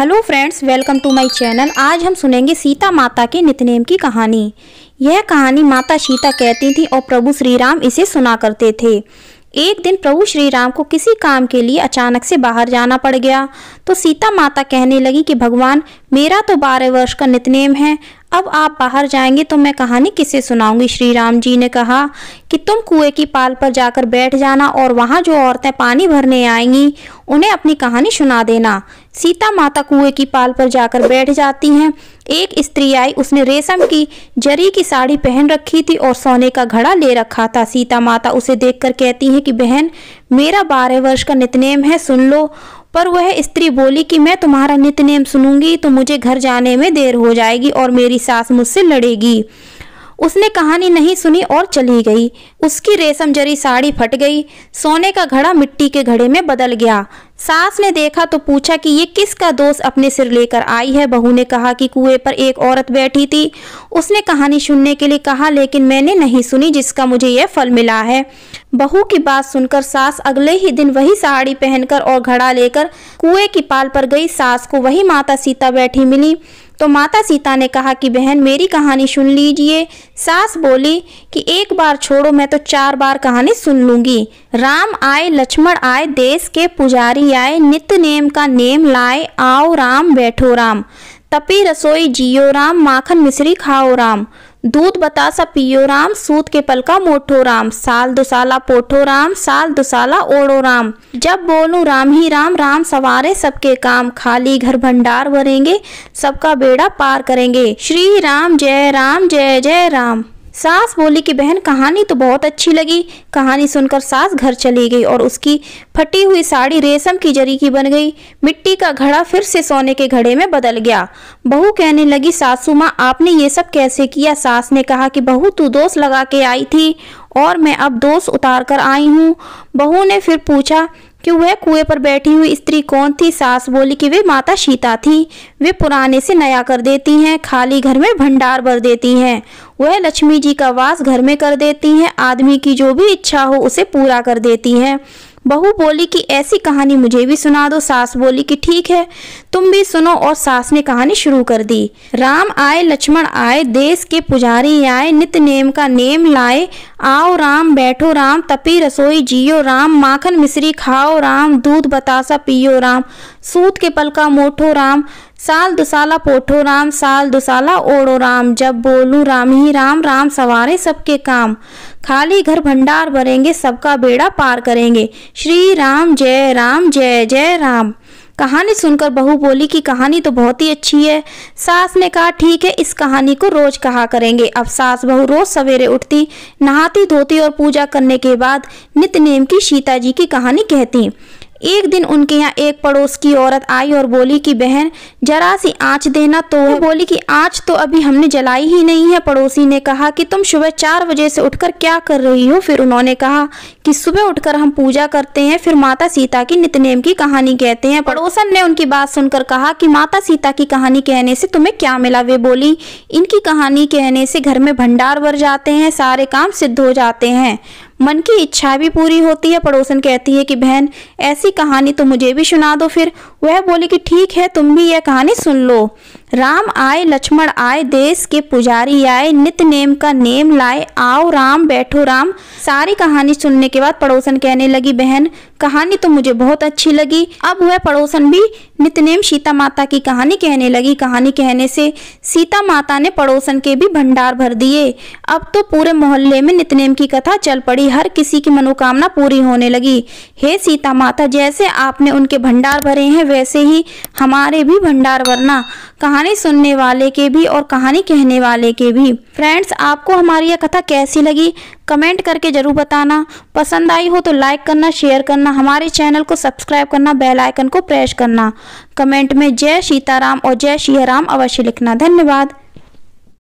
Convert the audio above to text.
hello friends welcome to my channel आज हम सुनेंगे सीता माता के नितनेम की कहानी यह कहानी माता सीता कहती थी और प्रभु श्री राम इसे सुना करते थे एक दिन प्रभु श्री राम को किसी काम के लिए अचानक से बाहर जाना पड़ गया तो सीता माता कहने लगी कि भगवान मेरा तो बारह वर्ष का नितनेम है अब आप बाहर जाएंगे तो मैं कहानी किसे सुनाऊंगी श्री राम जी ने कहा कि तुम कुएं की पाल पर जाकर बैठ जाना और वहां जो औरतें पानी भरने आएंगी उन्हें अपनी कहानी सुना देना सीता माता कुएं की पाल पर जाकर बैठ जाती हैं एक स्त्री आई उसने रेशम की जरी की साड़ी पहन रखी थी और सोने का घड़ा ले रखा था सीता माता उसे देखकर कहती है कि बहन मेरा बारह वर्ष का नितनेम है सुन लो पर वह स्त्री बोली कि मैं तुम्हारा नितनेम सुनूंगी तो मुझे घर जाने में देर हो जाएगी और मेरी सास मुझसे लड़ेगी उसने कहानी नहीं सुनी और चली गई उसकी रेशम जरी साड़ी फट गई सोने का घड़ा मिट्टी के घड़े में बदल गया सास ने देखा तो पूछा कि ये किसका दोस्त अपने सिर लेकर आई है बहू ने कहा कि कुएं पर एक औरत बैठी थी उसने कहानी सुनने के लिए कहा लेकिन मैंने नहीं सुनी जिसका मुझे यह फल मिला है बहू की बात सुनकर सास अगले ही दिन वही साड़ी पहनकर और घड़ा लेकर कुएं की पाल पर गई सास को वही माता सीता बैठी मिली तो माता सीता ने कहा कि बहन मेरी कहानी सुन लीजिए सास बोली कि एक बार छोड़ो मैं तो चार बार कहानी सुन लूंगी राम आए लक्ष्मण आए देश के पुजारी आए नित्य नेम का नेम लाए आओ राम बैठो राम तपी रसोई जियो राम माखन मिश्री खाओ राम दूध बतासा पियो राम सूत के पलका मोठो राम साल दुसाला पोठो राम साल दुसाला ओढ़ो राम जब बोलूं राम ही राम राम सवारे सबके काम खाली घर भंडार भरेंगे सबका बेड़ा पार करेंगे श्री राम जय राम जय जय राम सास बोली कि बहन कहानी तो बहुत अच्छी लगी कहानी सुनकर सास घर चली गई और उसकी फटी हुई साड़ी रेशम की जरी की बन गई मिट्टी का घड़ा फिर से सोने के घड़े में बदल गया बहू कहने लगी सासू माँ आपने ये सब कैसे किया सास ने कहा कि बहू तू दोष लगा के आई थी और मैं अब दोष उतार कर आई हूँ बहू ने फिर पूछा कि वह कुएं पर बैठी हुई स्त्री कौन थी सास बोली कि वे माता सीता थी वे पुराने से नया कर देती हैं खाली घर में भंडार भर देती हैं वह लक्ष्मी जी का वास घर में कर देती हैं आदमी की जो भी इच्छा हो उसे पूरा कर देती हैं बहू बोली कि ऐसी कहानी मुझे भी सुना दो सास बोली कि ठीक है तुम भी सुनो और सास ने कहानी शुरू कर दी राम आए लक्ष्मण आए देश के पुजारी आए नित नेम का नेम लाए आओ राम बैठो राम तपी रसोई जियो राम माखन मिश्री खाओ राम दूध बतासा पियो राम सूत के पल का मोठो राम साल दुसाला पोठो राम साल दुसाला ओड़ो राम जब बोलूं राम ही राम राम सवारे सबके काम खाली घर भंडार भरेंगे सबका बेड़ा पार करेंगे श्री राम जय राम जय जय राम कहानी सुनकर बहू बोली कि कहानी तो बहुत ही अच्छी है सास ने कहा ठीक है इस कहानी को रोज कहा करेंगे अब सास बहू रोज सवेरे उठती नहाती धोती और पूजा करने के बाद नित नेम की सीता जी की कहानी कहती एक दिन उनके यहाँ एक पड़ोस की औरत आई और बोली कि बहन जरा सी आँच देना तो बोली कि आँच तो अभी हमने जलाई ही नहीं है पड़ोसी ने कहा कि तुम सुबह चार बजे से उठकर क्या कर रही हो फिर उन्होंने कहा कि सुबह उठकर हम पूजा करते हैं फिर माता सीता की नितनेम की कहानी कहते हैं पड़ोसन ने उनकी बात सुनकर कहा कि माता सीता की कहानी कहने से तुम्हें क्या मिला वे बोली इनकी कहानी कहने से घर में भंडार भर जाते हैं सारे काम सिद्ध हो जाते हैं मन की इच्छा भी पूरी होती है पड़ोसन कहती है कि बहन ऐसी कहानी तो मुझे भी सुना दो फिर वह बोली कि ठीक है तुम भी यह कहानी सुन लो राम आए लक्ष्मण आए देश के पुजारी आए नित नेम का नेम लाए आओ राम बैठो राम सारी कहानी सुनने के बाद पड़ोसन कहने लगी बहन कहानी तो मुझे बहुत अच्छी लगी अब वह पड़ोसन भी नितनेम सीता माता की कहानी कहने लगी कहानी कहने से सीता माता ने पड़ोसन के भी भंडार भर दिए अब तो पूरे मोहल्ले में नितनेम की कथा चल पड़ी हर किसी की मनोकामना पूरी होने लगी हे सीता माता जैसे आपने उनके भंडार भरे हैं वैसे ही हमारे भी भंडार भरना कहानी कहानी सुनने वाले के भी और कहानी कहने वाले के भी फ्रेंड्स आपको हमारी यह कथा कैसी लगी कमेंट करके ज़रूर बताना पसंद आई हो तो लाइक करना शेयर करना हमारे चैनल को सब्सक्राइब करना बेल आइकन को प्रेस करना कमेंट में जय सीताराम और जय श्री राम अवश्य लिखना धन्यवाद